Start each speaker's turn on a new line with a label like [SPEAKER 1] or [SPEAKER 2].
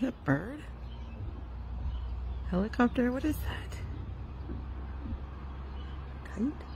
[SPEAKER 1] that a bird? Helicopter? What is that? Kite?